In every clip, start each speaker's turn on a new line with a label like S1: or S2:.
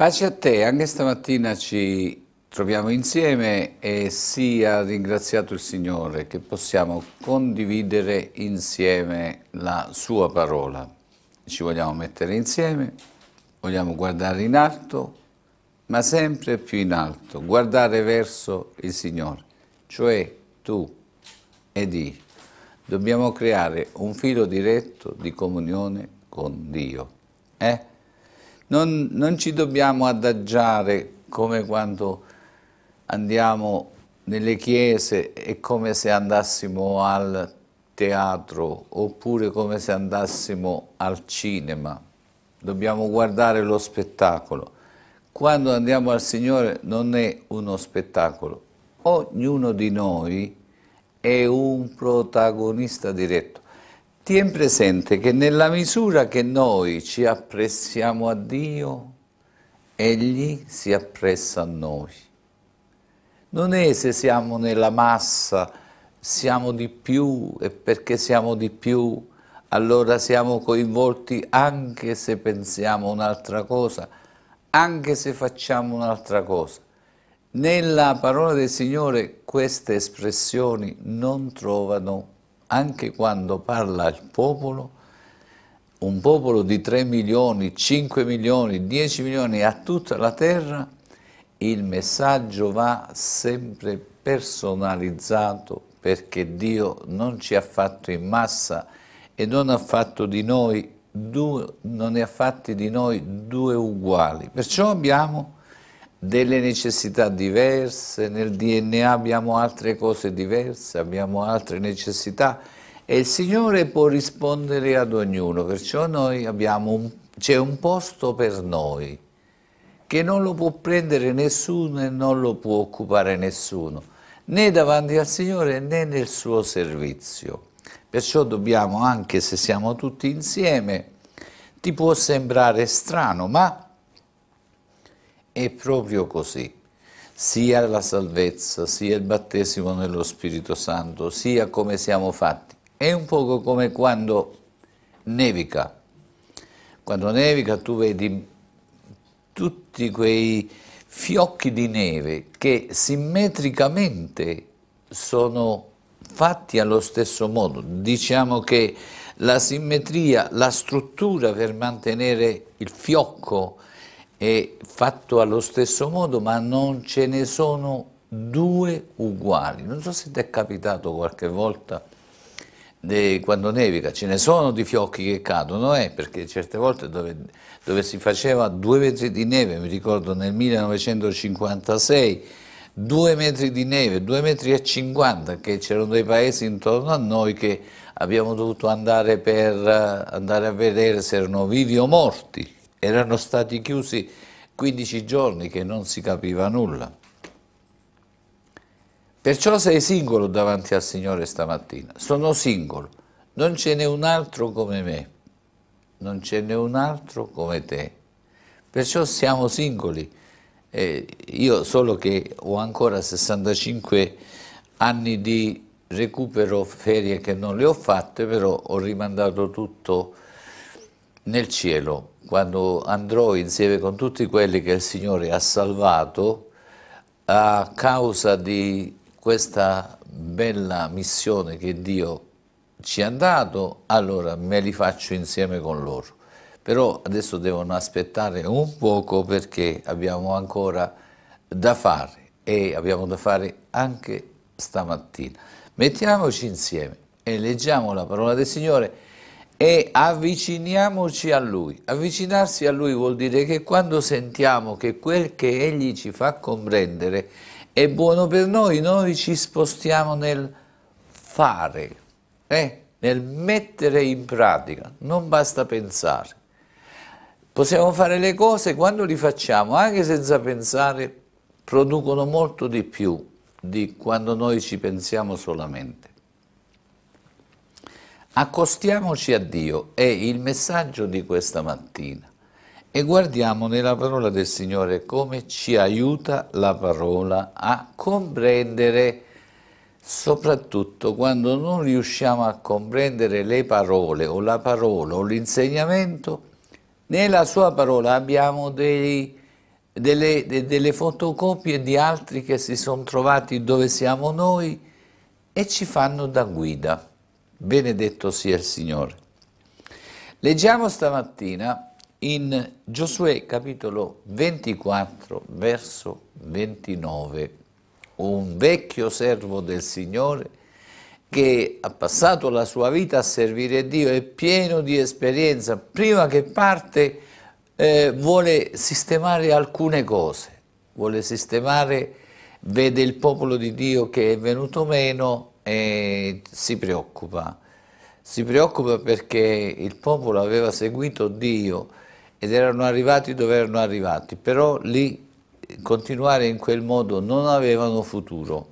S1: Pace a te, anche stamattina ci troviamo insieme e sia ringraziato il Signore che possiamo condividere insieme la Sua parola. Ci vogliamo mettere insieme, vogliamo guardare in alto, ma sempre più in alto, guardare verso il Signore, cioè tu ed io. Dobbiamo creare un filo diretto di comunione con Dio. Eh? non, non ci dobbiamo adagiare come quando andiamo nelle chiese e come se andassimo al teatro oppure come se andassimo al cinema. Dobbiamo guardare lo spettacolo. Quando andiamo al Signore non è uno spettacolo. Ognuno di noi è un protagonista diretto. Tien presente che nella misura che noi ci appressiamo a Dio, Egli si appressa a noi. Non è se siamo nella massa, siamo di più e perché siamo di più allora siamo coinvolti anche se pensiamo un'altra cosa, anche se facciamo un'altra cosa. Nella parola del Signore queste espressioni non trovano anche quando parla al popolo, un popolo di 3 milioni, 5 milioni, 10 milioni a tutta la terra, il messaggio va sempre personalizzato perché Dio non ci ha fatto in massa e non ha fatto di noi due, non ne ha fatti di noi due uguali. Perciò abbiamo delle necessità diverse, nel DNA abbiamo altre cose diverse, abbiamo altre necessità e il Signore può rispondere ad ognuno, perciò noi abbiamo c'è un posto per noi che non lo può prendere nessuno e non lo può occupare nessuno, né davanti al Signore né nel suo servizio. Perciò dobbiamo, anche se siamo tutti insieme, ti può sembrare strano, ma è proprio così. Sia la salvezza, sia il battesimo nello Spirito Santo, sia come siamo fatti. È un poco come quando nevica. Quando nevica tu vedi tutti quei fiocchi di neve che simmetricamente sono fatti allo stesso modo. Diciamo che la simmetria, la struttura per mantenere il fiocco è fatto allo stesso modo, ma non ce ne sono due uguali. Non so se ti è capitato qualche volta quando nevica, ce ne sono di fiocchi che cadono, eh, perché certe volte dove, dove, si faceva due metri di neve, mi ricordo nel 1956, due metri di neve, due metri e cinquanta, che c'erano dei paesi intorno a noi che abbiamo dovuto andare, per, andare a vedere se erano vivi o morti erano stati chiusi 15 giorni che non si capiva nulla. Perciò sei singolo davanti al Signore stamattina, sono singolo, non ce n'è un altro come me, non ce n'è un altro come te. Perciò siamo singoli, eh, io solo che ho ancora 65 anni di recupero ferie che non le ho fatte, però ho rimandato tutto nel cielo quando andrò insieme con tutti quelli che il Signore ha salvato a causa di questa bella missione che Dio ci ha dato, allora me li faccio insieme con loro. Però adesso devono aspettare un poco perché abbiamo ancora da fare e abbiamo da fare anche stamattina. Mettiamoci insieme e leggiamo la parola del Signore e avviciniamoci a Lui. Avvicinarsi a Lui vuol dire che quando sentiamo che quel che Egli ci fa comprendere è buono per noi, noi ci spostiamo nel fare, eh? nel mettere in pratica, non basta pensare. Possiamo fare le cose quando le facciamo, anche senza pensare, producono molto di più di quando noi ci pensiamo solamente. Accostiamoci a Dio è il messaggio di questa mattina e guardiamo nella parola del Signore come ci aiuta la parola a comprendere soprattutto quando non riusciamo a comprendere le parole o la parola o l'insegnamento, nella sua parola abbiamo dei, delle, de, delle fotocopie di altri che si sono trovati dove siamo noi e ci fanno da guida. Benedetto sia il Signore. Leggiamo stamattina in Giosuè capitolo 24, verso 29, un vecchio servo del Signore che ha passato la sua vita a servire Dio, è pieno di esperienza, prima che parte eh, vuole sistemare alcune cose, vuole sistemare, vede il popolo di Dio che è venuto meno, e si preoccupa. Si preoccupa perché il popolo aveva seguito Dio ed erano arrivati dove erano arrivati, però lì continuare in quel modo non avevano futuro.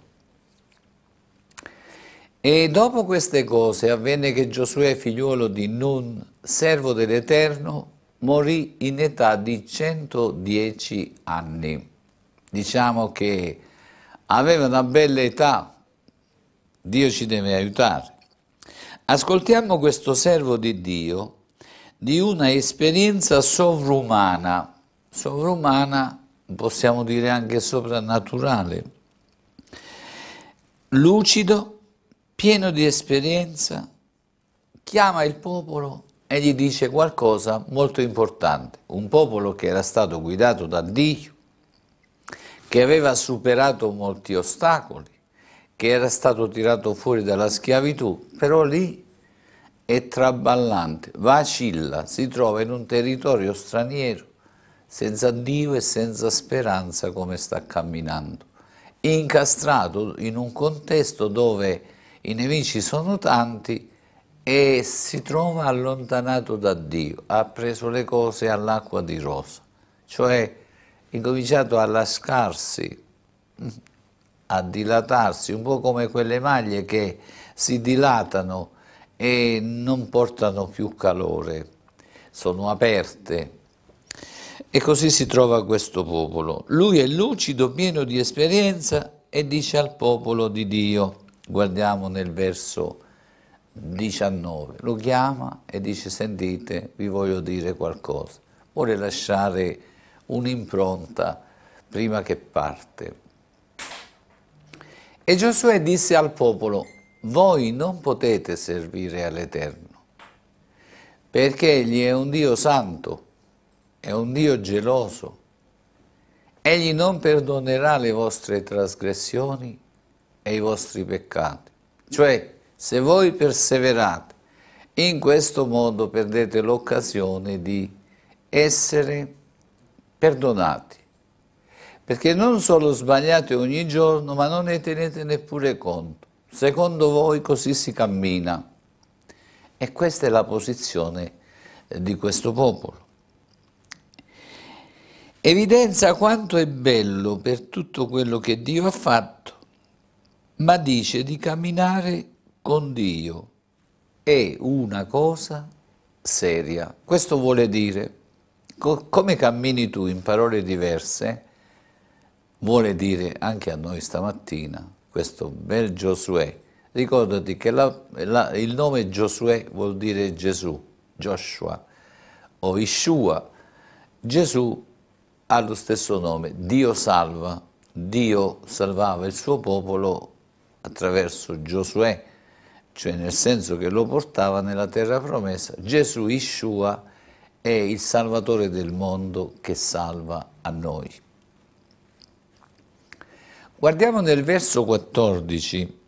S1: E dopo queste cose avvenne che Giosuè, figliuolo di Nun, servo dell'Eterno, morì in età di 110 anni. Diciamo che aveva una bella età, Dio ci deve aiutare. Ascoltiamo questo servo di Dio di una esperienza sovrumana, sovrumana possiamo dire anche soprannaturale, lucido, pieno di esperienza, chiama il popolo e gli dice qualcosa molto importante. Un popolo che era stato guidato da Dio, che aveva superato molti ostacoli, che era stato tirato fuori dalla schiavitù, però lì è traballante, vacilla, si trova in un territorio straniero, senza Dio e senza speranza come sta camminando, incastrato in un contesto dove i nemici sono tanti e si trova allontanato da Dio, ha preso le cose all'acqua di rosa, cioè incominciato a lascarsi a dilatarsi, un po' come quelle maglie che si dilatano e non portano più calore, sono aperte. E così si trova questo popolo. Lui è lucido, pieno di esperienza e dice al popolo di Dio, guardiamo nel verso 19, lo chiama e dice sentite, vi voglio dire qualcosa, vuole lasciare un'impronta prima che parte. E Giosuè disse al popolo, voi non potete servire all'Eterno, perché Egli è un Dio santo, è un Dio geloso. Egli non perdonerà le vostre trasgressioni e i vostri peccati. Cioè, se voi perseverate, in questo modo perdete l'occasione di essere perdonati perché non solo sbagliate ogni giorno, ma non ne tenete neppure conto. Secondo voi così si cammina. E questa è la posizione eh, di questo popolo. Evidenza quanto è bello per tutto quello che Dio ha fatto, ma dice di camminare con Dio. È una cosa seria. Questo vuole dire, come cammini tu in parole diverse, vuole dire anche a noi stamattina questo bel Giosuè. Ricordati che la, la, il nome Giosuè vuol dire Gesù, Joshua o Ishua. Gesù ha lo stesso nome, Dio salva. Dio salvava il suo popolo attraverso Giosuè, cioè nel senso che lo portava nella terra promessa. Gesù Ishua è il salvatore del mondo che salva a noi. Guardiamo nel verso 14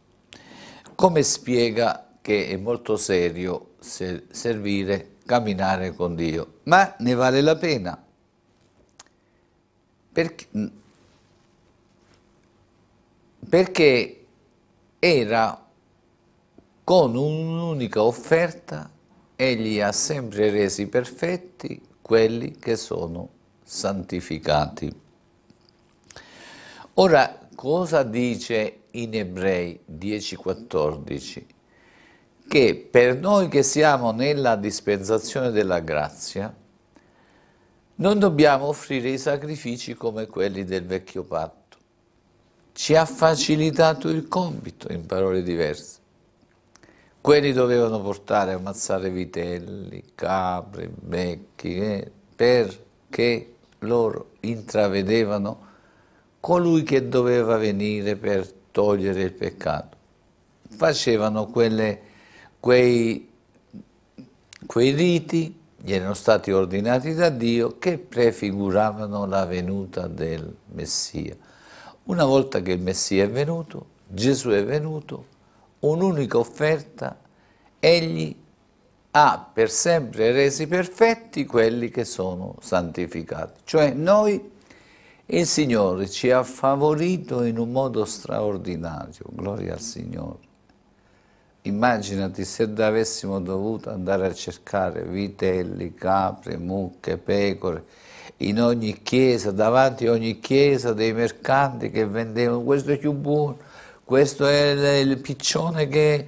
S1: come spiega che è molto serio servire, camminare con Dio, ma ne vale la pena. Perché, perché era con un'unica offerta egli ha sempre resi perfetti quelli che sono santificati. Ora, cosa dice in Ebrei 10,14? Che per noi che siamo nella dispensazione della grazia, non dobbiamo offrire i sacrifici come quelli del vecchio patto. Ci ha facilitato il compito, in parole diverse. Quelli dovevano portare, ammazzare vitelli, capre, becchi, eh, perché loro intravedevano colui che doveva venire per togliere il peccato. Facevano quelle, quei, quei riti, gli erano stati ordinati da Dio, che prefiguravano la venuta del Messia. Una volta che il Messia è venuto, Gesù è venuto, un'unica offerta, egli ha per sempre resi perfetti quelli che sono santificati. Cioè noi il Signore ci ha favorito in un modo straordinario, gloria al Signore. Immaginati se avessimo dovuto andare a cercare vitelli, capre, mucche, pecore, in ogni chiesa, davanti a ogni chiesa dei mercanti che vendevano questo è più buono, questo è il piccione che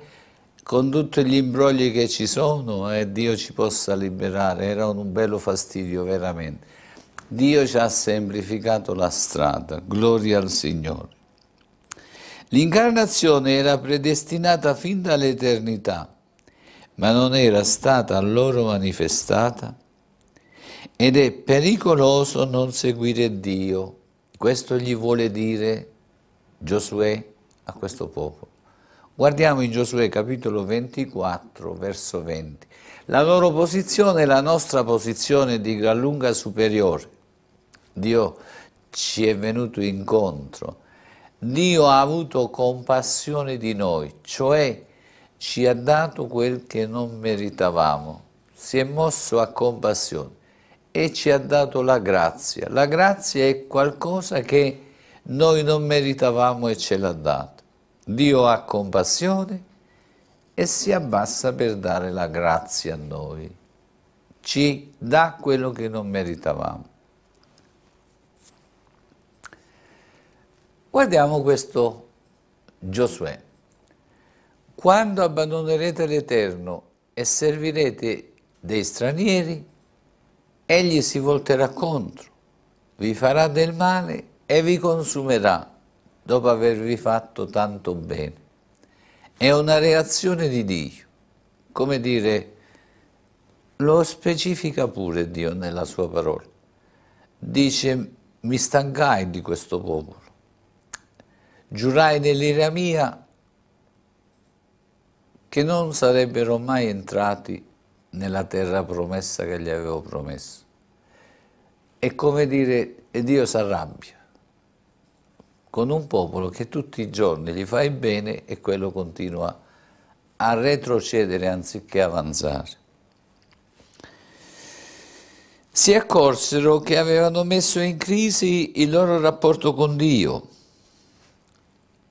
S1: con tutti gli imbrogli che ci sono e eh, Dio ci possa liberare, era un bello fastidio veramente. Dio ci ha semplificato la strada, gloria al Signore. L'incarnazione era predestinata fin dall'eternità, ma non era stata a loro manifestata ed è pericoloso non seguire Dio. Questo gli vuole dire Giosuè a questo popolo. Guardiamo in Giosuè capitolo 24, verso 20. La loro posizione è la nostra posizione di gran lunga superiore. Dio ci è venuto incontro, Dio ha avuto compassione di noi, cioè ci ha dato quel che non meritavamo, si è mosso a compassione e ci ha dato la grazia. La grazia è qualcosa che noi non meritavamo e ce l'ha dato. Dio ha compassione e si abbassa per dare la grazia a noi. Ci dà quello che non meritavamo. Guardiamo questo Giosuè. Quando abbandonerete l'Eterno e servirete dei stranieri, egli si volterà contro, vi farà del male e vi consumerà dopo avervi fatto tanto bene. È una reazione di Dio, come dire, lo specifica pure Dio nella sua parola. Dice, mi stancai di questo popolo, giurai nell'ira mia che non sarebbero mai entrati nella terra promessa che gli avevo promesso. È come dire, e Dio si arrabbia con un popolo che tutti i giorni gli fa il bene e quello continua a retrocedere anziché avanzare. Si accorsero che avevano messo in crisi il loro rapporto con Dio,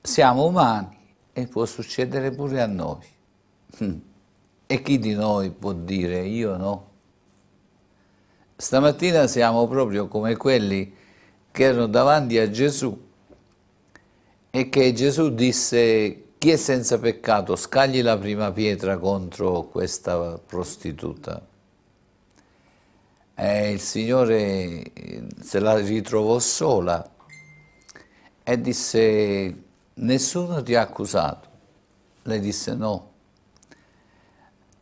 S1: siamo umani e può succedere pure a noi. Hm. E chi di noi può dire io no? Stamattina siamo proprio come quelli che erano davanti a Gesù e che Gesù disse chi è senza peccato scagli la prima pietra contro questa prostituta. E il Signore eh, se la ritrovò sola e disse nessuno ti ha accusato. Lei disse no,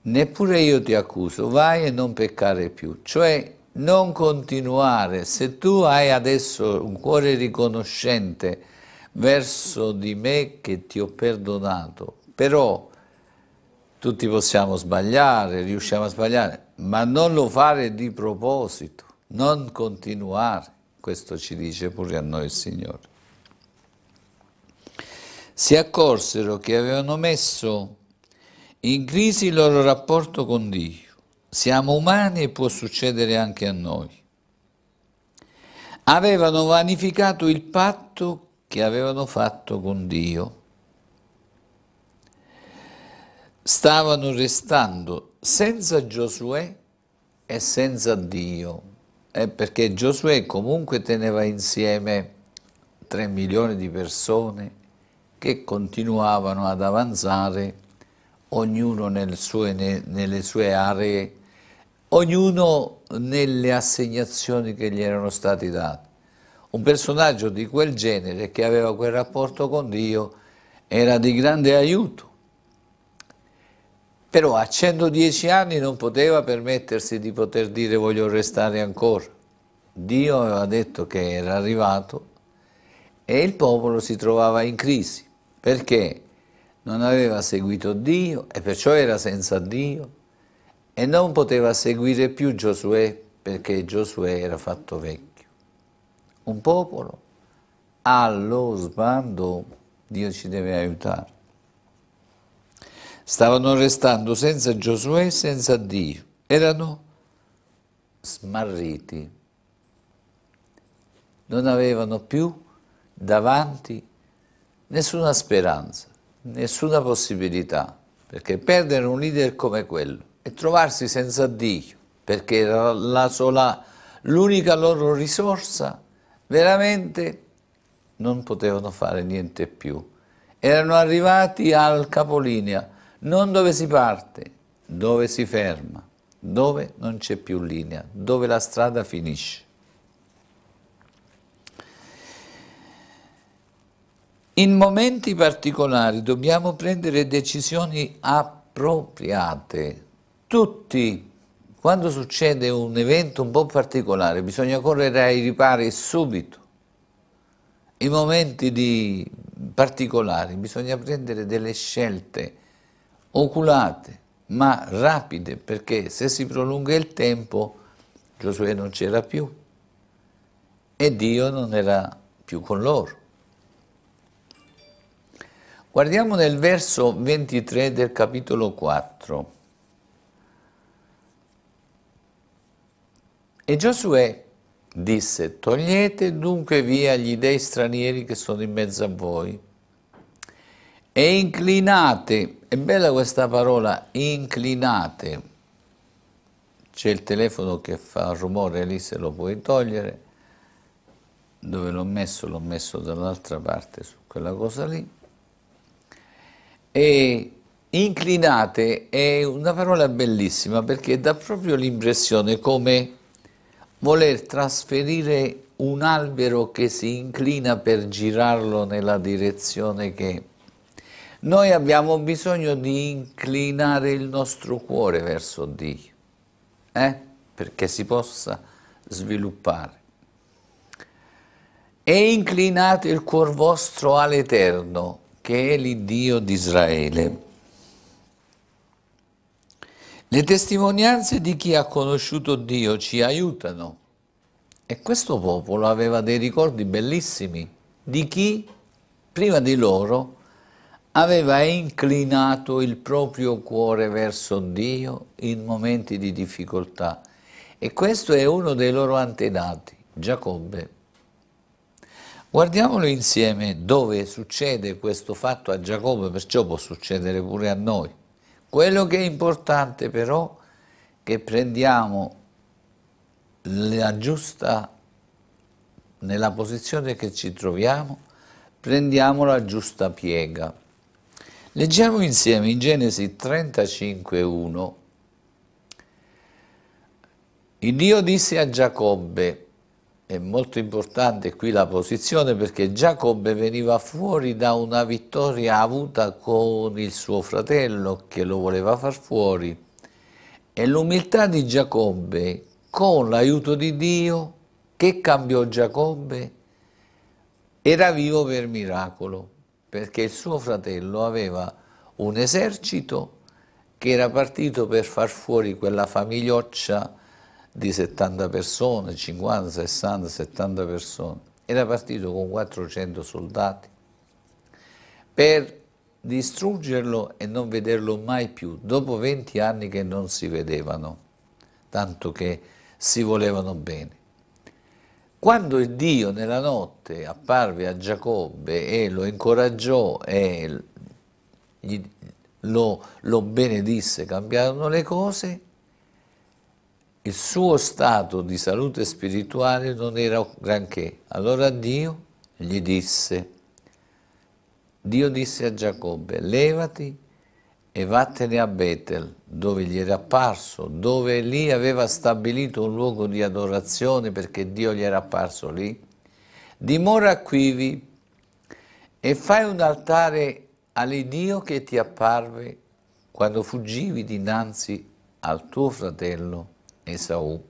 S1: neppure io ti accuso, vai e non peccare più. Cioè non continuare, se tu hai adesso un cuore riconoscente verso di me che ti ho perdonato, però tutti possiamo sbagliare, riusciamo a sbagliare, ma non lo fare di proposito, non continuare, questo ci dice pure a noi il Signore si accorsero che avevano messo in crisi il loro rapporto con Dio. Siamo umani e può succedere anche a noi. Avevano vanificato il patto che avevano fatto con Dio. Stavano restando senza Giosuè e senza Dio, eh, perché Giosuè comunque teneva insieme 3 milioni di persone, che continuavano ad avanzare, ognuno nel sue, ne, nelle sue aree, ognuno nelle assegnazioni che gli erano state date. Un personaggio di quel genere che aveva quel rapporto con Dio era di grande aiuto. Però a 110 anni non poteva permettersi di poter dire voglio restare ancora. Dio aveva detto che era arrivato e il popolo si trovava in crisi perché non aveva seguito Dio e perciò era senza Dio e non poteva seguire più Giosuè perché Giosuè era fatto vecchio. Un popolo allo sbando, Dio ci deve aiutare. Stavano restando senza Giosuè e senza Dio, erano smarriti, non avevano più davanti nessuna speranza, nessuna possibilità, perché perdere un leader come quello e trovarsi senza Dio, perché era l'unica loro risorsa, veramente non potevano fare niente più. Erano arrivati al capolinea, non dove si parte, dove si ferma, dove non c'è più linea, dove la strada finisce. In momenti particolari dobbiamo prendere decisioni appropriate. Tutti, quando succede un evento un po' particolare, bisogna correre ai ripari subito. In momenti di... particolari bisogna prendere delle scelte oculate, ma rapide, perché se si prolunga il tempo Giosuè non c'era più e Dio non era più con loro. Guardiamo nel verso 23 del capitolo 4. E Giosuè disse, togliete dunque via gli dei stranieri che sono in mezzo a voi e inclinate, è bella questa parola, inclinate, c'è il telefono che fa rumore lì se lo puoi togliere, dove l'ho messo l'ho messo dall'altra parte su quella cosa lì, e inclinate è una parola bellissima perché dà proprio l'impressione come voler trasferire un albero che si inclina per girarlo nella direzione che noi abbiamo bisogno di inclinare il nostro cuore verso Dio, eh? perché si possa sviluppare. E inclinate il cuor vostro all'Eterno, che è l'Iddio di Israele. Le testimonianze di chi ha conosciuto Dio ci aiutano e questo popolo aveva dei ricordi bellissimi di chi prima di loro aveva inclinato il proprio cuore verso Dio in momenti di difficoltà e questo è uno dei loro antenati, Giacobbe. Guardiamolo insieme dove succede questo fatto a Giacobbe, perciò può succedere pure a noi. Quello che è importante però è che prendiamo la giusta, nella posizione che ci troviamo, prendiamo la giusta piega. Leggiamo insieme in Genesi 35.1. Il Dio disse a Giacobbe, è molto importante qui la posizione perché Giacobbe veniva fuori da una vittoria avuta con il suo fratello che lo voleva far fuori e l'umiltà di Giacobbe con l'aiuto di Dio che cambiò Giacobbe era vivo per miracolo perché il suo fratello aveva un esercito che era partito per far fuori quella famiglioccia di 70 persone, 50, 60, 70 persone. Era partito con 400 soldati per distruggerlo e non vederlo mai più, dopo 20 anni che non si vedevano, tanto che si volevano bene. Quando il Dio nella notte apparve a Giacobbe e lo incoraggiò e gli, lo, lo benedisse, cambiarono le cose, il suo stato di salute spirituale non era granché. Allora Dio gli disse, Dio disse a Giacobbe, levati e vattene a Betel, dove gli era apparso, dove lì aveva stabilito un luogo di adorazione perché Dio gli era apparso lì. Dimora quivi e fai un altare all'Idio che ti apparve quando fuggivi dinanzi al tuo fratello Esaù.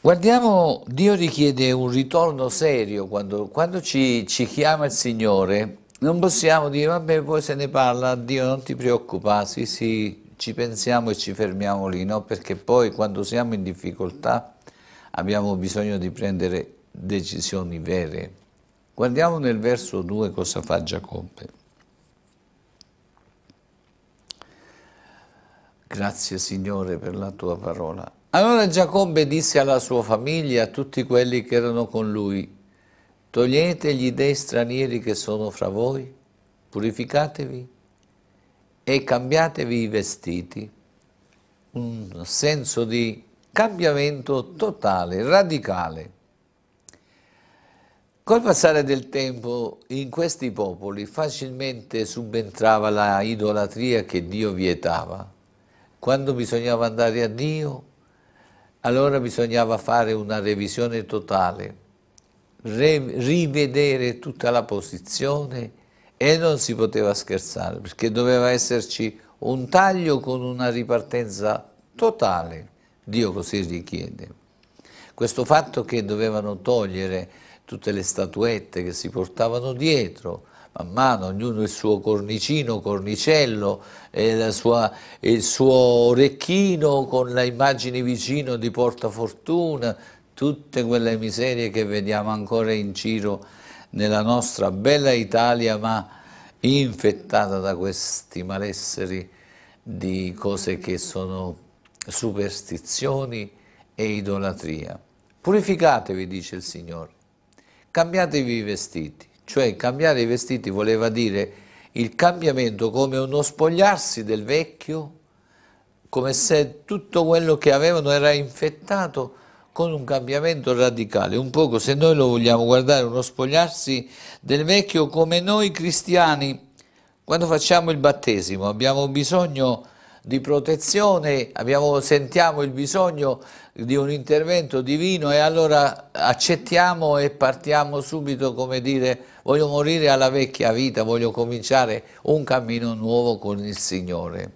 S1: Guardiamo, Dio richiede un ritorno serio quando, quando ci, ci chiama il Signore. Non possiamo dire, vabbè, poi se ne parla, Dio non ti preoccupa, sì, sì, ci pensiamo e ci fermiamo lì, no? Perché poi quando siamo in difficoltà abbiamo bisogno di prendere decisioni vere. Guardiamo nel verso 2 cosa fa Giacobbe. Grazie Signore per la tua parola. Allora Giacobbe disse alla sua famiglia, a tutti quelli che erano con lui, togliete gli dei stranieri che sono fra voi, purificatevi e cambiatevi i vestiti. Un senso di cambiamento totale, radicale. Col passare del tempo in questi popoli facilmente subentrava la idolatria che Dio vietava quando bisognava andare a Dio, allora bisognava fare una revisione totale, rivedere tutta la posizione e non si poteva scherzare perché doveva esserci un taglio con una ripartenza totale. Dio così richiede. Questo fatto che dovevano togliere tutte le statuette che si portavano dietro, man mano, ognuno il suo cornicino, cornicello, eh, sua, il suo orecchino con le immagini vicino di portafortuna, tutte quelle miserie che vediamo ancora in giro nella nostra bella Italia, ma infettata da questi malesseri di cose che sono superstizioni e idolatria. Purificatevi, dice il Signore, cambiatevi i vestiti, cioè cambiare i vestiti voleva dire il cambiamento come uno spogliarsi del vecchio, come se tutto quello che avevano era infettato con un cambiamento radicale. Un poco se noi lo vogliamo guardare, uno spogliarsi del vecchio come noi cristiani, quando facciamo il battesimo abbiamo bisogno di protezione, abbiamo, sentiamo il bisogno di un intervento divino e allora accettiamo e partiamo subito come dire voglio morire alla vecchia vita, voglio cominciare un cammino nuovo con il Signore.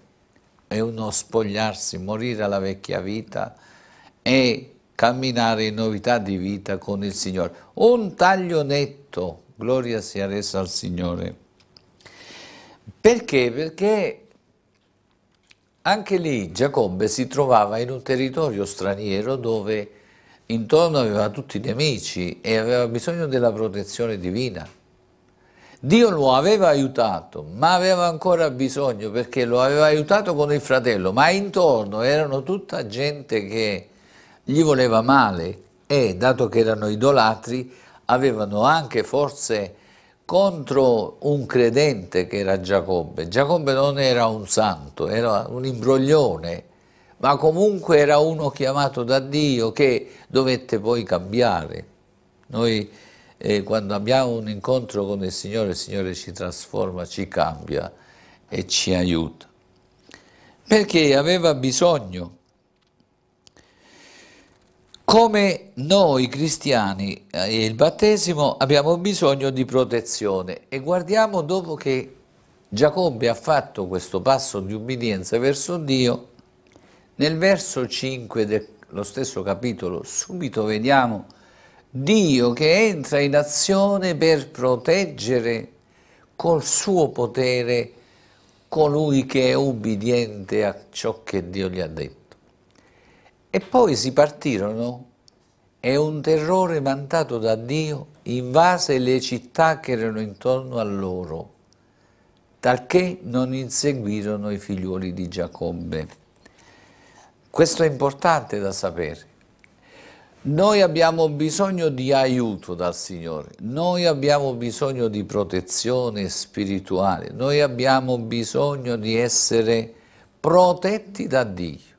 S1: È uno spogliarsi, morire alla vecchia vita e camminare in novità di vita con il Signore. Un taglio netto, gloria sia resa al Signore. Perché? Perché anche lì Giacobbe si trovava in un territorio straniero dove intorno aveva tutti i nemici e aveva bisogno della protezione divina. Dio lo aveva aiutato, ma aveva ancora bisogno perché lo aveva aiutato con il fratello, ma intorno erano tutta gente che gli voleva male e, dato che erano idolatri, avevano anche forse contro un credente che era Giacobbe. Giacobbe non era un santo, era un imbroglione, ma comunque era uno chiamato da Dio che dovette poi cambiare. Noi eh, quando abbiamo un incontro con il Signore, il Signore ci trasforma, ci cambia e ci aiuta. Perché aveva bisogno come noi cristiani e eh, il battesimo abbiamo bisogno di protezione e guardiamo dopo che Giacobbe ha fatto questo passo di ubbidienza verso Dio, nel verso 5 dello stesso capitolo subito vediamo Dio che entra in azione per proteggere col suo potere colui che è ubbidiente a ciò che Dio gli ha detto. E poi si partirono e un terrore mandato da Dio invase le città che erano intorno a loro, talché non inseguirono i figliuoli di Giacobbe. Questo è importante da sapere. Noi abbiamo bisogno di aiuto dal Signore, noi abbiamo bisogno di protezione spirituale, noi abbiamo bisogno di essere protetti da Dio.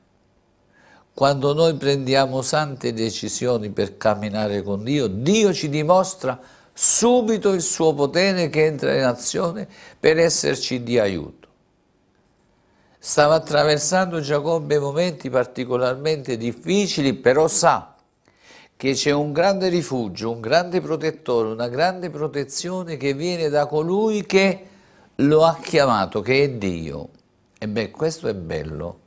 S1: Quando noi prendiamo sante decisioni per camminare con Dio, Dio ci dimostra subito il suo potere che entra in azione per esserci di aiuto. Stava attraversando Giacobbe momenti particolarmente difficili, però sa che c'è un grande rifugio, un grande protettore, una grande protezione che viene da colui che lo ha chiamato, che è Dio. E beh, questo è bello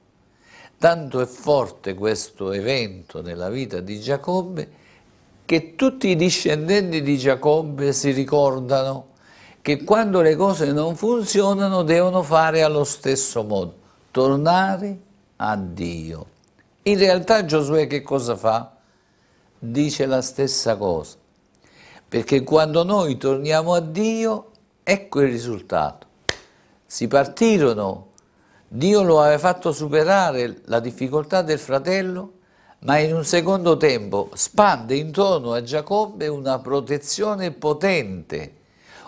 S1: Tanto è forte questo evento nella vita di Giacobbe che tutti i discendenti di Giacobbe si ricordano che quando le cose non funzionano devono fare allo stesso modo, tornare a Dio. In realtà Giosuè che cosa fa? Dice la stessa cosa, perché quando noi torniamo a Dio ecco il risultato. Si partirono Dio lo aveva fatto superare la difficoltà del fratello, ma in un secondo tempo spande intorno a Giacobbe una protezione potente,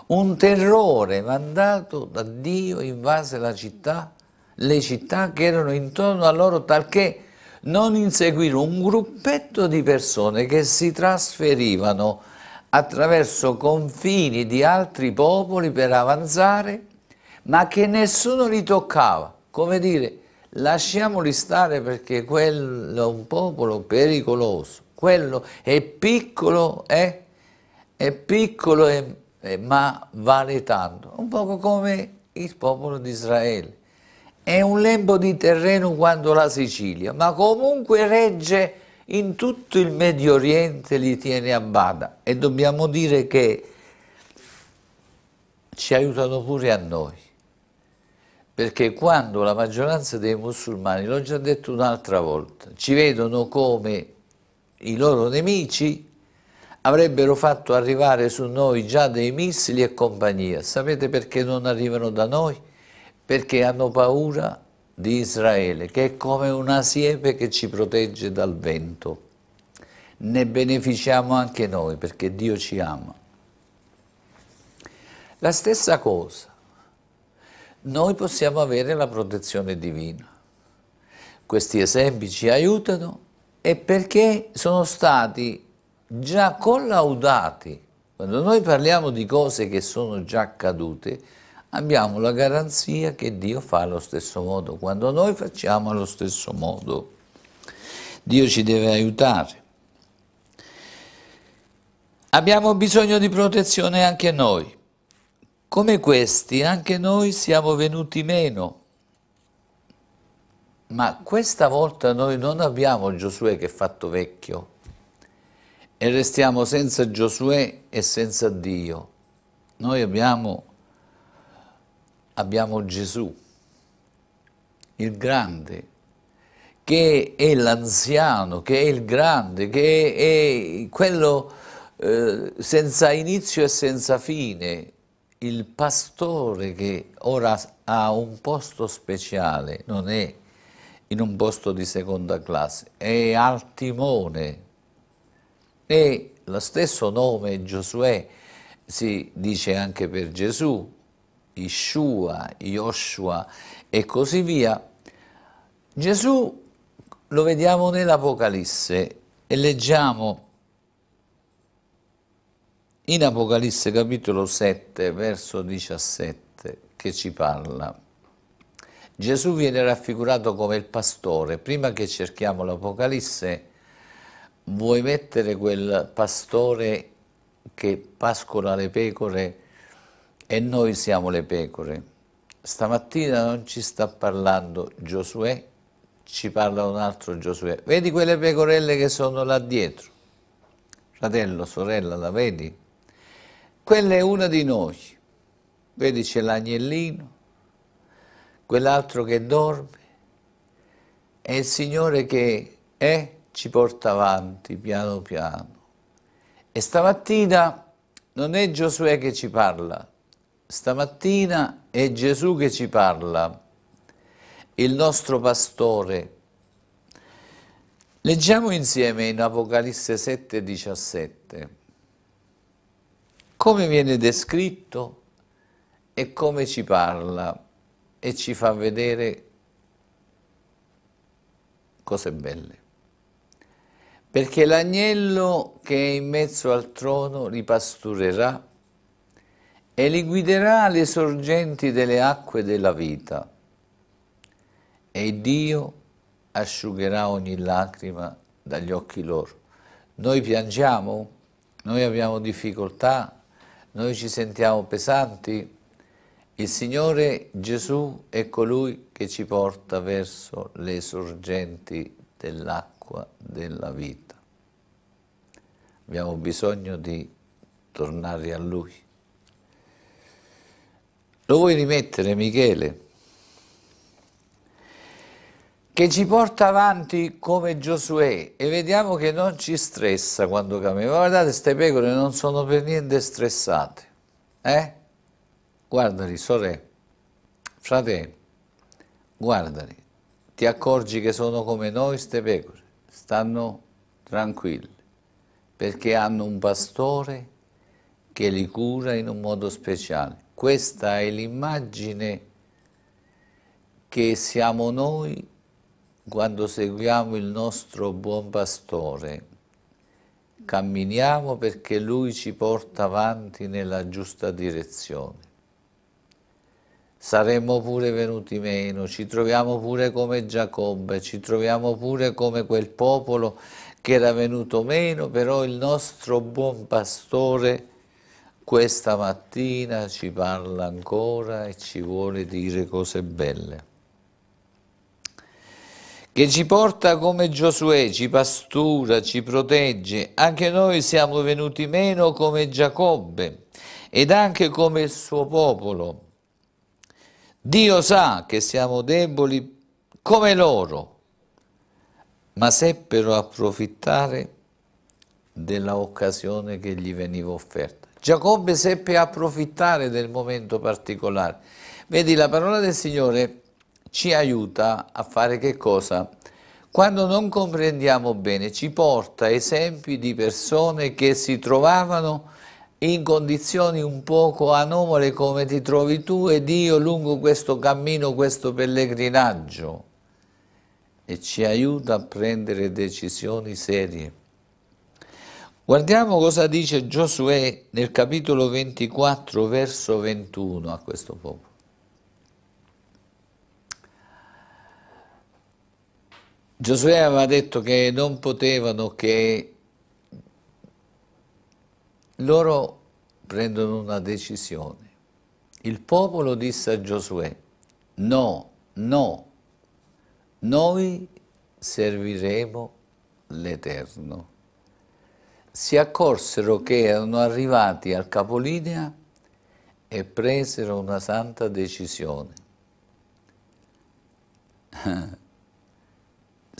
S1: un terrore mandato da Dio invase la città, le città che erano intorno a loro, talché non inseguirono un gruppetto di persone che si trasferivano attraverso confini di altri popoli per avanzare, ma che nessuno li toccava come dire, lasciamoli stare perché quello è un popolo pericoloso, quello è piccolo, eh? è piccolo e, e, ma vale tanto, un poco come il popolo di Israele. È un lembo di terreno quanto la Sicilia, ma comunque regge in tutto il Medio Oriente, li tiene a bada e dobbiamo dire che ci aiutano pure a noi perché quando la maggioranza dei musulmani, l'ho già detto un'altra volta, ci vedono come i loro nemici, avrebbero fatto arrivare su noi già dei missili e compagnia. Sapete perché non arrivano da noi? Perché hanno paura di Israele, che è come una siepe che ci protegge dal vento. Ne beneficiamo anche noi, perché Dio ci ama. La stessa cosa noi possiamo avere la protezione divina. Questi esempi ci aiutano e perché sono stati già collaudati. Quando noi parliamo di cose che sono già accadute, abbiamo la garanzia che Dio fa allo stesso modo, quando noi facciamo allo stesso modo. Dio ci deve aiutare. Abbiamo bisogno di protezione anche noi. Come questi anche noi siamo venuti meno. Ma questa volta noi non abbiamo Giosuè che è fatto vecchio e restiamo senza Giosuè e senza Dio. Noi abbiamo, abbiamo Gesù, il grande, che è l'anziano, che è il grande, che è quello eh, senza inizio e senza fine, il pastore che ora ha un posto speciale, non è in un posto di seconda classe, è al timone. E lo stesso nome Giosuè si dice anche per Gesù, Ishua, Yoshua e così via. Gesù lo vediamo nell'Apocalisse e leggiamo in Apocalisse capitolo 7, verso 17, che ci parla. Gesù viene raffigurato come il pastore. Prima che cerchiamo l'Apocalisse, vuoi mettere quel pastore che pascola le pecore e noi siamo le pecore. Stamattina non ci sta parlando Giosuè, ci parla un altro Giosuè. Vedi quelle pecorelle che sono là dietro? Fratello, sorella, la vedi? Quella è una di noi. Vedi c'è l'agnellino, quell'altro che dorme, è il Signore che è ci porta avanti piano piano. E stamattina non è Giosuè che ci parla, stamattina è Gesù che ci parla, il nostro pastore. Leggiamo insieme in Apocalisse 7, 17 come viene descritto e come ci parla e ci fa vedere cose belle. Perché l'agnello che è in mezzo al trono li pasturerà e li guiderà alle sorgenti delle acque della vita. E Dio asciugherà ogni lacrima dagli occhi loro. Noi piangiamo, noi abbiamo difficoltà, noi ci sentiamo pesanti, il Signore Gesù è colui che ci porta verso le sorgenti dell'acqua della vita. Abbiamo bisogno di tornare a Lui. Lo vuoi rimettere, Michele? che ci porta avanti come Giosuè e vediamo che non ci stressa quando cammina. Guardate, queste pecore non sono per niente stressate. Eh? Guardali, sorelle, fratelli, guardali. Ti accorgi che sono come noi queste pecore, stanno tranquille, perché hanno un pastore che li cura in un modo speciale. Questa è l'immagine che siamo noi quando seguiamo il nostro buon pastore. Camminiamo perché Lui ci porta avanti nella giusta direzione. Saremmo pure venuti meno, ci troviamo pure come Giacobbe, ci troviamo pure come quel popolo che era venuto meno, però il nostro buon pastore questa mattina ci parla ancora e ci vuole dire cose belle che ci porta come Giosuè, ci pastura, ci protegge. Anche noi siamo venuti meno come Giacobbe ed anche come il suo popolo. Dio sa che siamo deboli come loro, ma seppero approfittare dell'occasione che gli veniva offerta. Giacobbe seppe approfittare del momento particolare. Vedi, la parola del Signore ci aiuta a fare che cosa? Quando non comprendiamo bene ci porta esempi di persone che si trovavano in condizioni un poco anomale come ti trovi tu ed io lungo questo cammino, questo pellegrinaggio e ci aiuta a prendere decisioni serie. Guardiamo cosa dice Giosuè nel capitolo 24 verso 21 a questo popolo. Giosuè aveva detto che non potevano che loro prendono una decisione. Il popolo disse a Giosuè, no, no, noi serviremo l'Eterno. Si accorsero che erano arrivati al capolinea e presero una santa decisione.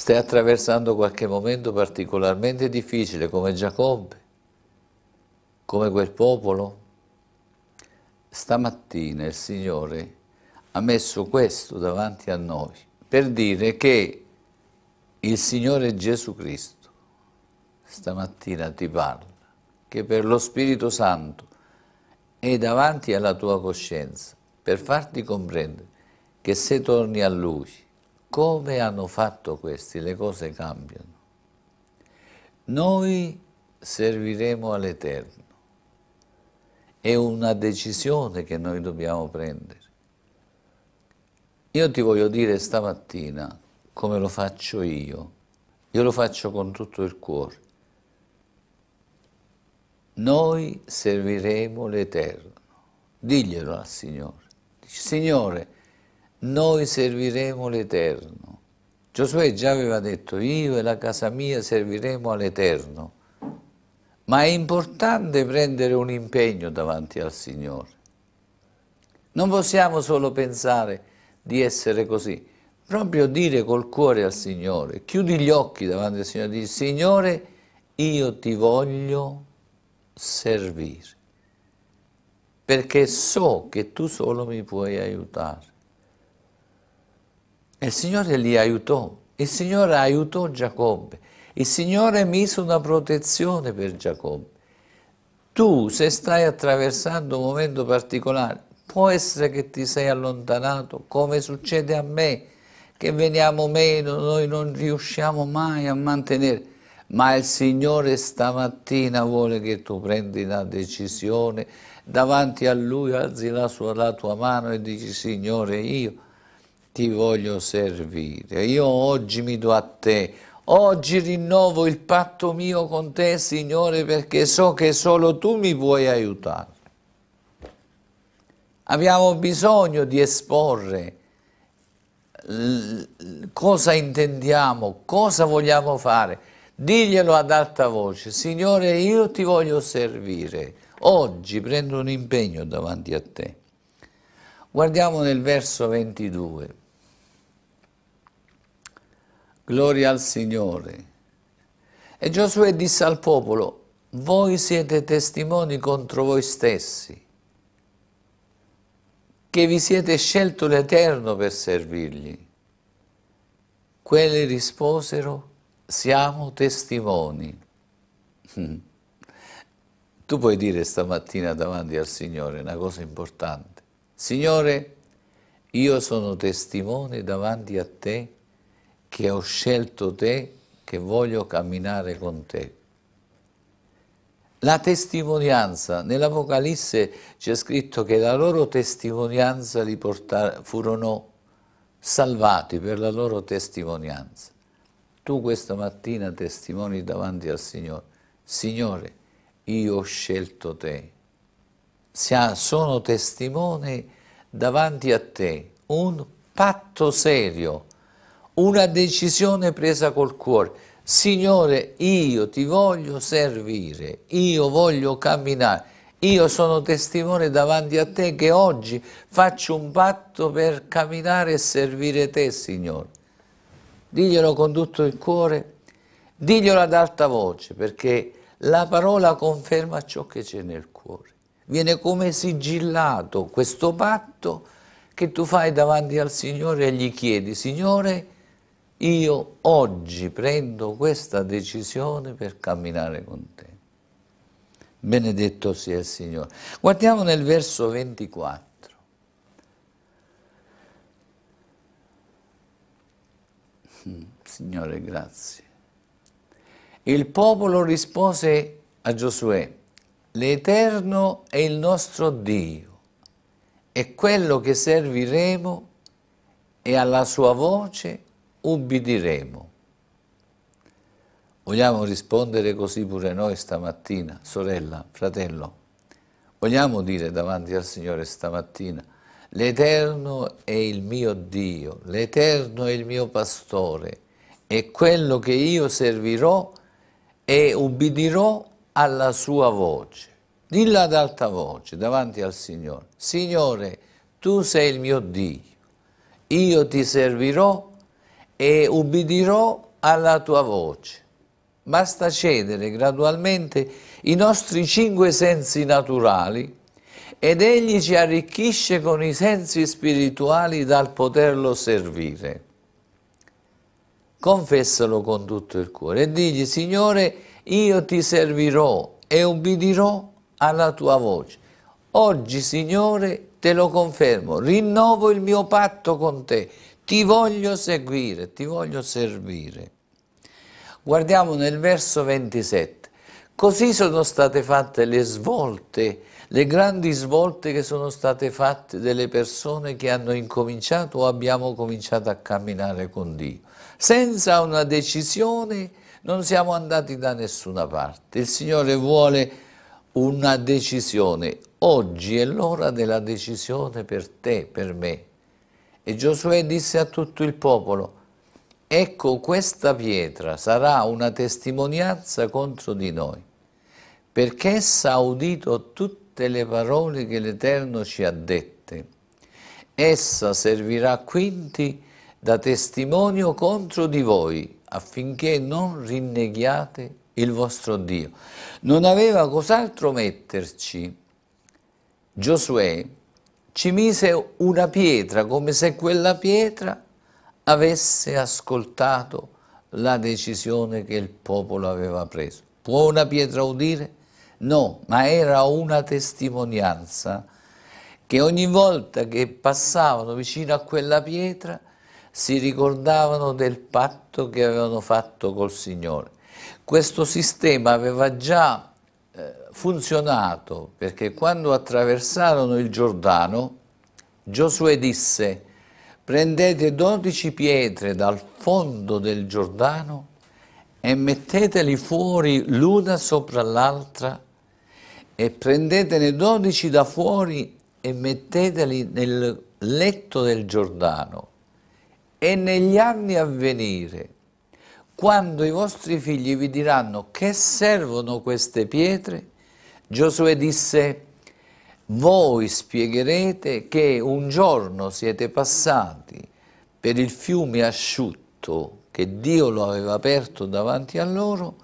S1: Stai attraversando qualche momento particolarmente difficile come Giacobbe, come quel popolo? Stamattina il Signore ha messo questo davanti a noi per dire che il Signore Gesù Cristo stamattina ti parla, che per lo Spirito Santo è davanti alla tua coscienza per farti comprendere che se torni a Lui, come hanno fatto questi, le cose cambiano. Noi serviremo all'Eterno. È una decisione che noi dobbiamo prendere. Io ti voglio dire stamattina come lo faccio io. Io lo faccio con tutto il cuore. Noi serviremo l'Eterno. Diglielo al Signore. Dici, Signore, noi serviremo l'Eterno. Giosuè già aveva detto, io e la casa mia serviremo all'Eterno. Ma è importante prendere un impegno davanti al Signore. Non possiamo solo pensare di essere così, proprio dire col cuore al Signore, chiudi gli occhi davanti al Signore e dici, Signore, io ti voglio servire, perché so che tu solo mi puoi aiutare. E il Signore li aiutò, il Signore aiutò Giacobbe, il Signore mise una protezione per Giacobbe. Tu, se stai attraversando un momento particolare, può essere che ti sei allontanato, come succede a me, che veniamo meno, noi non riusciamo mai a mantenere, ma il Signore stamattina vuole che tu prendi una decisione, davanti a Lui alzi la, sua, la tua mano e dici Signore io ti voglio servire, io oggi mi do a te, oggi rinnovo il patto mio con te, Signore, perché so che solo tu mi puoi aiutare. Abbiamo bisogno di esporre cosa intendiamo, cosa vogliamo fare. Diglielo ad alta voce, Signore, io ti voglio servire. Oggi prendo un impegno davanti a te. Guardiamo nel verso 22 gloria al Signore. E Giosuè disse al popolo, voi siete testimoni contro voi stessi, che vi siete scelto l'Eterno per servirgli. Quelli risposero, siamo testimoni. Mm. Tu puoi dire stamattina davanti al Signore una cosa importante. Signore, io sono testimone davanti a te che ho scelto te, che voglio camminare con te. La testimonianza, nell'Apocalisse c'è scritto che la loro testimonianza li portarono, furono salvati per la loro testimonianza. Tu questa mattina testimoni davanti al Signore, Signore, io ho scelto te, sono testimone davanti a te, un patto serio una decisione presa col cuore. Signore, io ti voglio servire, io voglio camminare, io sono testimone davanti a te che oggi faccio un patto per camminare e servire te, Signore. Diglielo con tutto il cuore, diglielo ad alta voce, perché la parola conferma ciò che c'è nel cuore. Viene come sigillato questo patto che tu fai davanti al Signore e gli chiedi, Signore, io oggi prendo questa decisione per camminare con te. Benedetto sia il Signore. Guardiamo nel verso 24. Mm, Signore, grazie. Il popolo rispose a Giosuè, l'Eterno è il nostro Dio e quello che serviremo e alla sua voce ubbidiremo. Vogliamo rispondere così pure noi stamattina, sorella, fratello. Vogliamo dire davanti al Signore stamattina, l'Eterno è il mio Dio, l'Eterno è il mio pastore, è quello che io servirò e ubbidirò alla sua voce. Dilla ad alta voce davanti al Signore, Signore, tu sei il mio Dio, io ti servirò e e ubbidirò alla tua voce. Basta cedere gradualmente i nostri cinque sensi naturali ed egli ci arricchisce con i sensi spirituali dal poterlo servire. Confessalo con tutto il cuore e digli, Signore, io ti servirò e ubbidirò alla tua voce. Oggi, Signore, te lo confermo, rinnovo il mio patto con te ti voglio seguire, ti voglio servire. Guardiamo nel verso 27. Così sono state fatte le svolte, le grandi svolte che sono state fatte delle persone che hanno incominciato o abbiamo cominciato a camminare con Dio. Senza una decisione non siamo andati da nessuna parte. Il Signore vuole una decisione. Oggi è l'ora della decisione per te, per me. E Giosuè disse a tutto il popolo, ecco questa pietra sarà una testimonianza contro di noi, perché essa ha udito tutte le parole che l'Eterno ci ha dette. Essa servirà quindi da testimonio contro di voi, affinché non rinneghiate il vostro Dio. Non aveva cos'altro metterci. Giosuè ci mise una pietra come se quella pietra avesse ascoltato la decisione che il popolo aveva preso. Può una pietra udire? No, ma era una testimonianza che ogni volta che passavano vicino a quella pietra si ricordavano del patto che avevano fatto col Signore. Questo sistema aveva già funzionato perché quando attraversarono il Giordano Giosuè disse prendete dodici pietre dal fondo del Giordano e metteteli fuori l'una sopra l'altra e prendetene dodici da fuori e metteteli nel letto del Giordano e negli anni a venire quando i vostri figli vi diranno che servono queste pietre Giosuè disse, voi spiegherete che un giorno siete passati per il fiume asciutto che Dio lo aveva aperto davanti a loro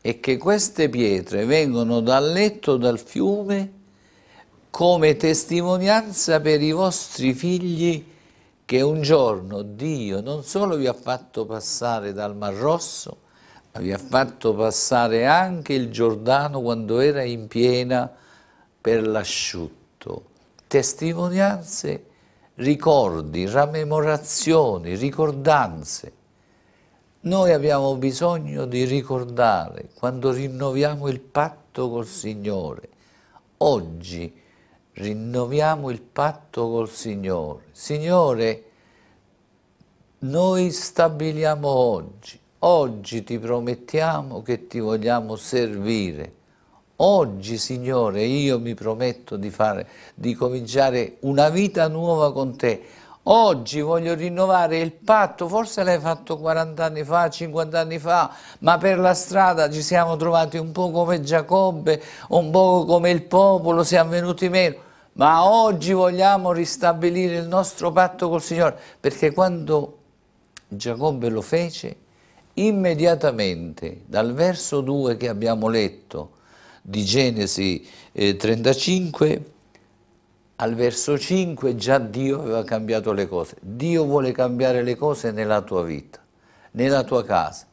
S1: e che queste pietre vengono dal letto dal fiume come testimonianza per i vostri figli che un giorno Dio non solo vi ha fatto passare dal Mar Rosso, vi ha fatto passare anche il Giordano quando era in piena per l'asciutto. Testimonianze, ricordi, ramemorazioni, ricordanze. Noi abbiamo bisogno di ricordare quando rinnoviamo il patto col Signore. Oggi rinnoviamo il patto col Signore. Signore, noi stabiliamo oggi oggi ti promettiamo che ti vogliamo servire. Oggi, Signore, io mi prometto di, fare, di cominciare una vita nuova con te. Oggi voglio rinnovare il patto, forse l'hai fatto 40 anni fa, 50 anni fa, ma per la strada ci siamo trovati un po' come Giacobbe, un po' come il popolo, siamo venuti meno. Ma oggi vogliamo ristabilire il nostro patto col Signore, perché quando Giacobbe lo fece, immediatamente dal verso 2 che abbiamo letto di Genesi 35 eh, al verso 5 già Dio aveva cambiato le cose. Dio vuole cambiare le cose nella tua vita, nella tua casa,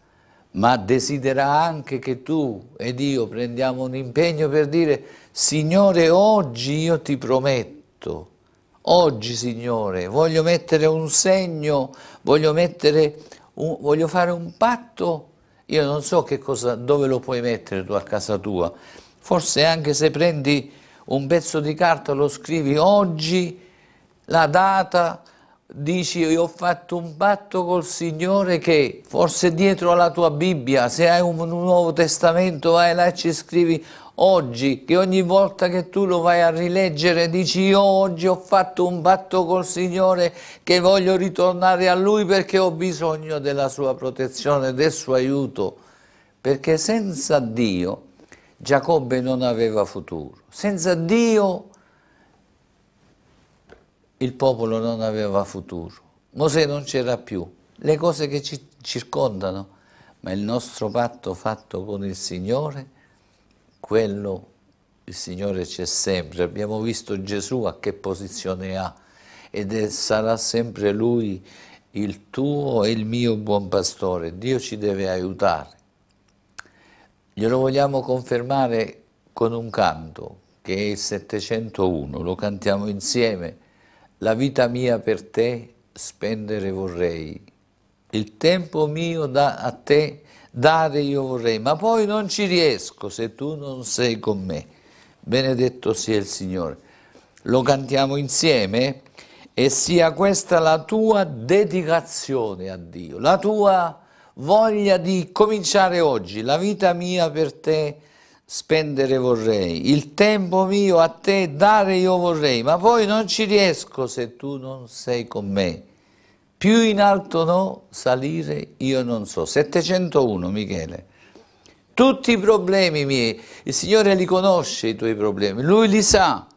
S1: ma desidera anche che tu ed io prendiamo un impegno per dire Signore oggi io ti prometto, oggi Signore voglio mettere un segno, voglio mettere un, voglio fare un patto, io non so cosa, dove lo puoi mettere tu a casa tua, forse anche se prendi un pezzo di carta, lo scrivi oggi, la data, dici io ho fatto un patto col Signore che forse dietro alla tua Bibbia, se hai un Nuovo Testamento vai là e ci scrivi oggi, che ogni volta che tu lo vai a rileggere dici io oggi ho fatto un patto col Signore che voglio ritornare a Lui perché ho bisogno della sua protezione, del suo aiuto, perché senza Dio Giacobbe non aveva futuro, senza Dio il popolo non aveva futuro, Mosè non c'era più, le cose che ci circondano, ma il nostro patto fatto con il Signore quello il Signore c'è sempre. Abbiamo visto Gesù a che posizione ha ed è, sarà sempre Lui il tuo e il mio buon pastore. Dio ci deve aiutare. Glielo vogliamo confermare con un canto che è il 701, lo cantiamo insieme. La vita mia per te spendere vorrei, il tempo mio da a te dare io vorrei, ma poi non ci riesco se tu non sei con me. Benedetto sia il Signore. Lo cantiamo insieme e sia questa la tua dedicazione a Dio, la tua voglia di cominciare oggi, la vita mia per te spendere vorrei, il tempo mio a te dare io vorrei, ma poi non ci riesco se tu non sei con me. Più in alto no, salire io non so. 701 Michele. Tutti i problemi miei, il Signore li conosce i tuoi problemi, Lui li sa,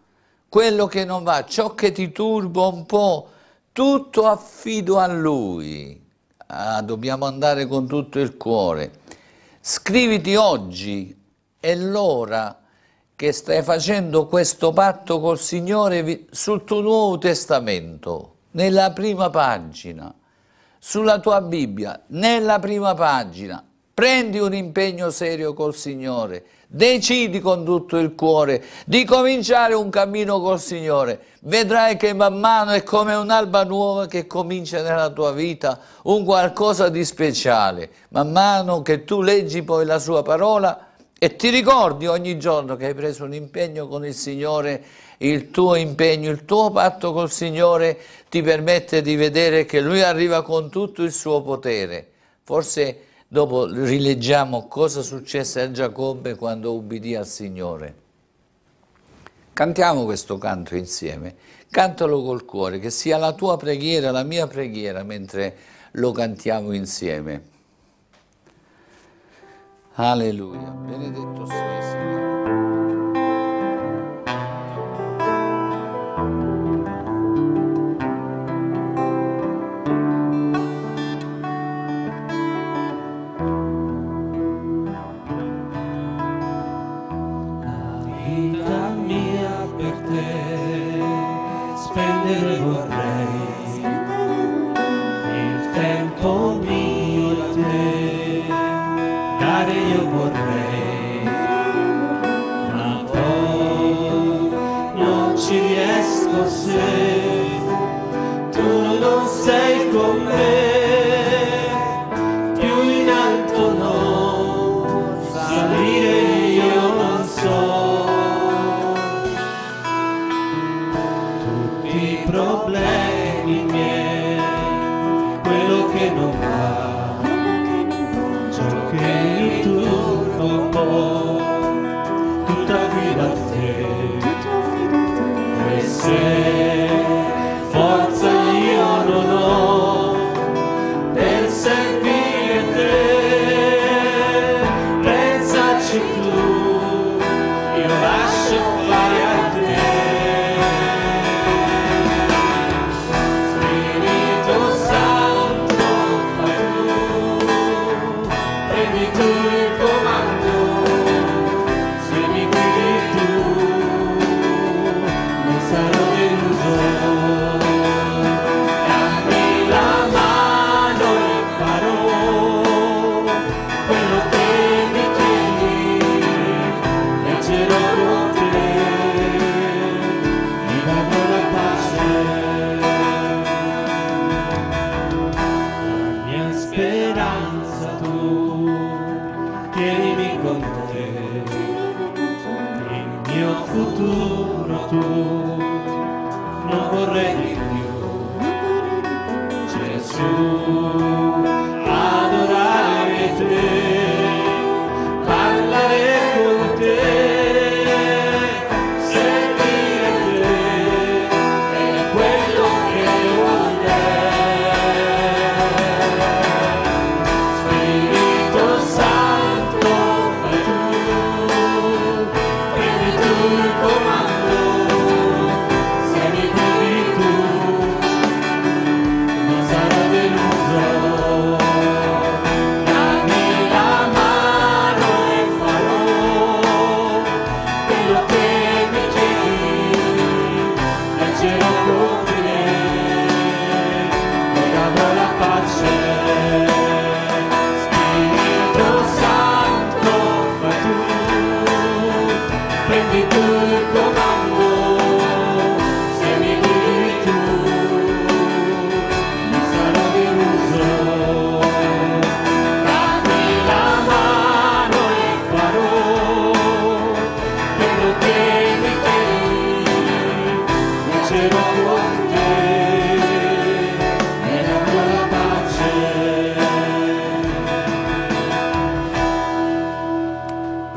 S1: quello che non va, ciò che ti turba un po', tutto affido a Lui. Ah, dobbiamo andare con tutto il cuore. Scriviti oggi, è l'ora che stai facendo questo patto col Signore sul tuo Nuovo Testamento nella prima pagina, sulla tua Bibbia, nella prima pagina. Prendi un impegno serio col Signore, decidi con tutto il cuore di cominciare un cammino col Signore. Vedrai che man mano è come un'alba nuova che comincia nella tua vita, un qualcosa di speciale. Man mano che tu leggi poi la sua parola, e ti ricordi ogni giorno che hai preso un impegno con il Signore, il tuo impegno, il tuo patto col Signore ti permette di vedere che Lui arriva con tutto il suo potere. Forse dopo rileggiamo cosa successe a Giacobbe quando ubbidì al Signore. Cantiamo questo canto insieme, cantalo col cuore, che sia la tua preghiera, la mia preghiera, mentre lo cantiamo insieme. Alleluia. Benedetto sei, Signore.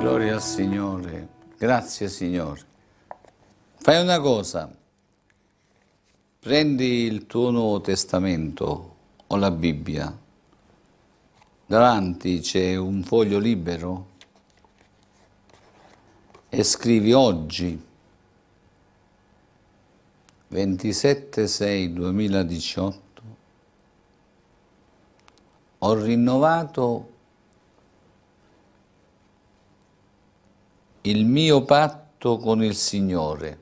S1: Gloria al Signore, grazie Signore. Fai una cosa, prendi il tuo Nuovo Testamento o la Bibbia, davanti c'è un foglio libero e scrivi oggi 27-6-2018 ho rinnovato Il mio patto con il Signore.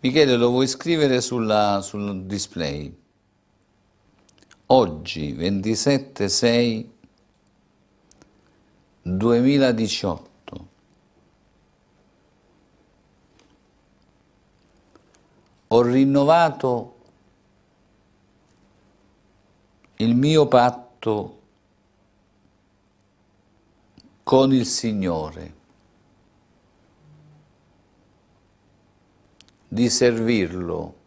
S1: Michele, lo vuoi scrivere sulla, sul display? Oggi, 27 6 2018. Ho rinnovato il mio patto con il Signore. di servirlo.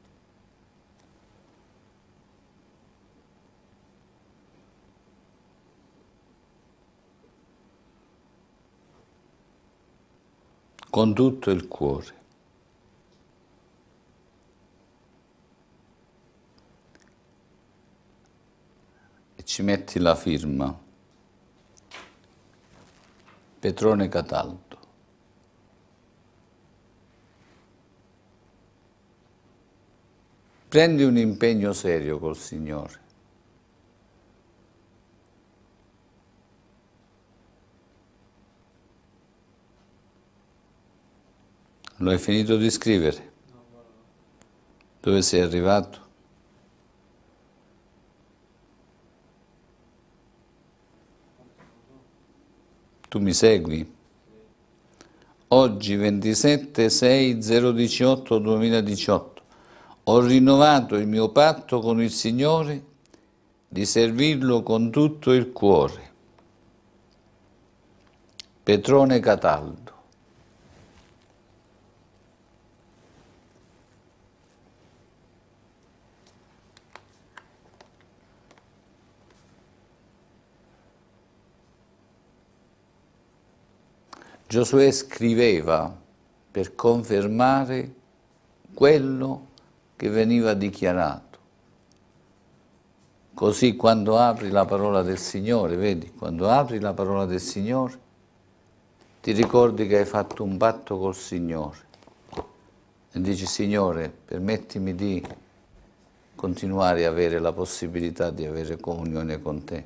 S1: con tutto il cuore. E ci metti la firma. Petrone Cataldo. Prendi un impegno serio col Signore. Lo hai finito di scrivere? Dove sei arrivato? Tu mi segui? Oggi 27 6 018 2018 ho rinnovato il mio patto con il Signore di servirlo con tutto il cuore. Petrone Cataldo Giosuè scriveva per confermare quello che veniva dichiarato. Così quando apri la parola del Signore, vedi, quando apri la parola del Signore, ti ricordi che hai fatto un patto col Signore e dici Signore, permettimi di continuare a avere la possibilità di avere comunione con te.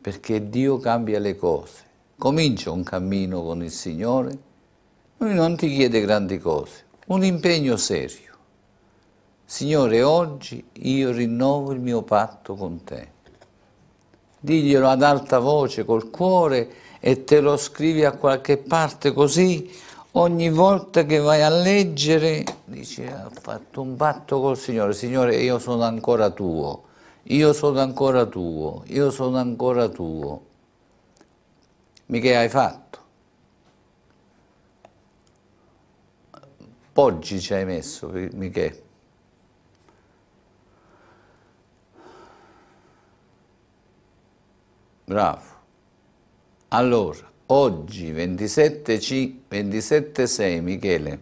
S1: Perché Dio cambia le cose. Comincia un cammino con il Signore, lui non ti chiede grandi cose, un impegno serio. Signore, oggi io rinnovo il mio patto con te. Diglielo ad alta voce, col cuore, e te lo scrivi a qualche parte così ogni volta che vai a leggere dici ho fatto un patto col Signore, Signore io sono ancora tuo, io sono ancora tuo, io sono ancora tuo. Mica hai fatto? Oggi ci hai messo, Michè. Bravo. Allora, oggi 27C, 27.6 Michele.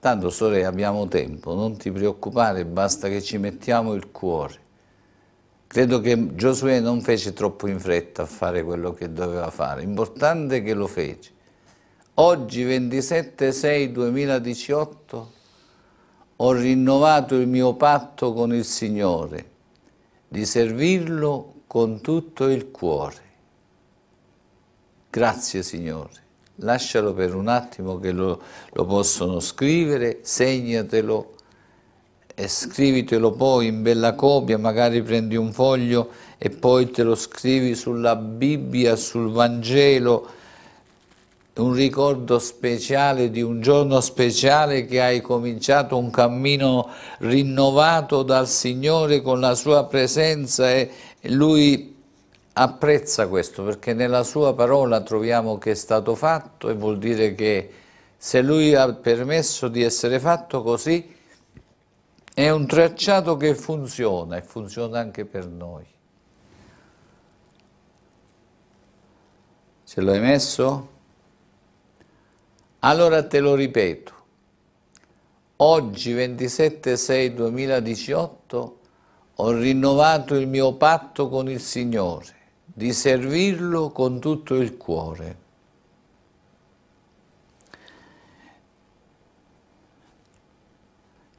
S1: Tanto sole abbiamo tempo, non ti preoccupare, basta che ci mettiamo il cuore. Credo che Giosuè non fece troppo in fretta a fare quello che doveva fare, importante che lo fece. Oggi 27-6-2018 ho rinnovato il mio patto con il Signore di servirlo con tutto il cuore. Grazie Signore. Lascialo per un attimo che lo, lo possono scrivere, segnatelo e scrivitelo poi in bella copia, magari prendi un foglio e poi te lo scrivi sulla Bibbia, sul Vangelo, un ricordo speciale di un giorno speciale che hai cominciato un cammino rinnovato dal Signore con la sua presenza e Lui apprezza questo perché nella sua parola troviamo che è stato fatto e vuol dire che se Lui ha permesso di essere fatto così è un tracciato che funziona e funziona anche per noi. Ce l'hai messo? Allora te lo ripeto, oggi 27-6-2018 ho rinnovato il mio patto con il Signore di servirlo con tutto il cuore.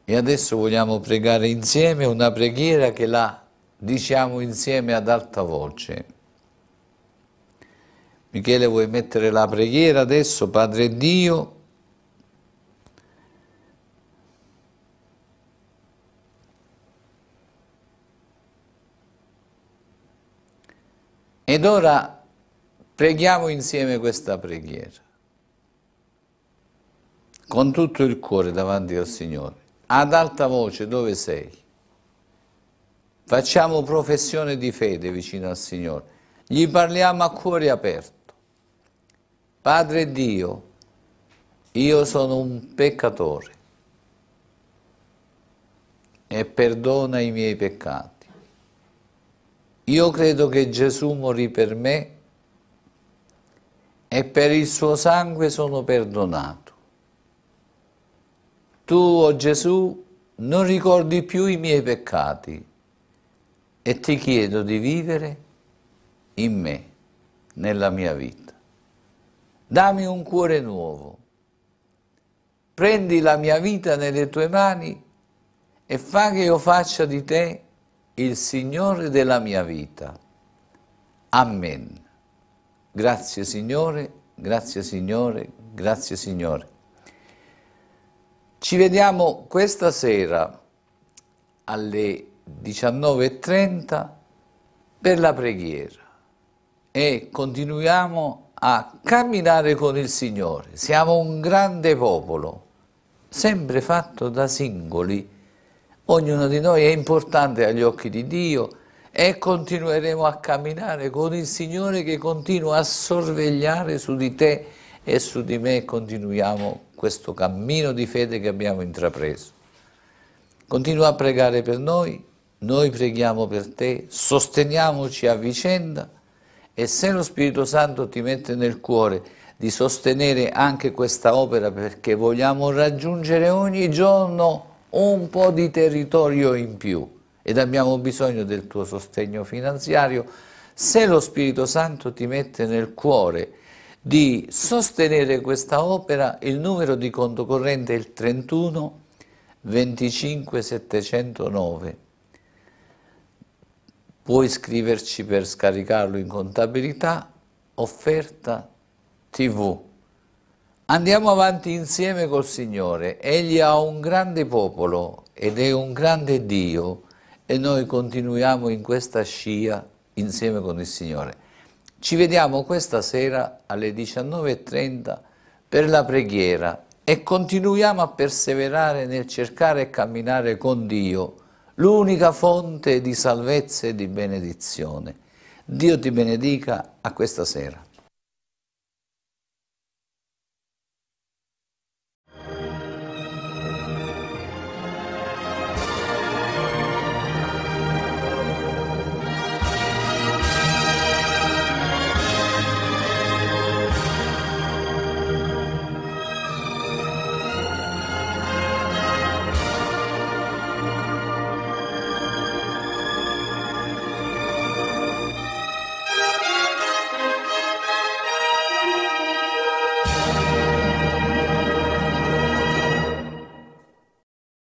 S1: E adesso vogliamo pregare insieme una preghiera che la diciamo insieme ad alta voce. Michele vuoi mettere la preghiera adesso, Padre Dio? Ed ora preghiamo insieme questa preghiera, con tutto il cuore davanti al Signore, ad alta voce dove sei. Facciamo professione di fede vicino al Signore, gli parliamo a cuore aperto Padre Dio, io sono un peccatore e perdona i miei peccati. Io credo che Gesù morì per me e per il suo sangue sono perdonato. Tu, o oh Gesù, non ricordi più i miei peccati e ti chiedo di vivere in me, nella mia vita dammi un cuore nuovo, prendi la mia vita nelle tue mani e fa che io faccia di te il Signore della mia vita. Amen. Grazie Signore, grazie Signore, grazie Signore. Ci vediamo questa sera alle 19.30 per la preghiera e continuiamo a a camminare con il Signore. Siamo un grande popolo, sempre fatto da singoli. Ognuno di noi è importante agli occhi di Dio e continueremo a camminare con il Signore che continua a sorvegliare su di te e su di me continuiamo questo cammino di fede che abbiamo intrapreso. Continua a pregare per noi, noi preghiamo per te, sosteniamoci a vicenda e se lo Spirito Santo ti mette nel cuore di sostenere anche questa opera perché vogliamo raggiungere ogni giorno un po' di territorio in più ed abbiamo bisogno del tuo sostegno finanziario, se lo Spirito Santo ti mette nel cuore di sostenere questa opera, il numero di conto corrente è il 31 25 709 puoi iscriverci per scaricarlo in contabilità, offerta TV. Andiamo avanti insieme col Signore. Egli ha un grande popolo ed è un grande Dio e noi continuiamo in questa scia insieme con il Signore. Ci vediamo questa sera alle 19.30 per la preghiera e continuiamo a perseverare nel cercare e camminare con Dio l'unica fonte di salvezza e di benedizione. Dio ti benedica a questa sera.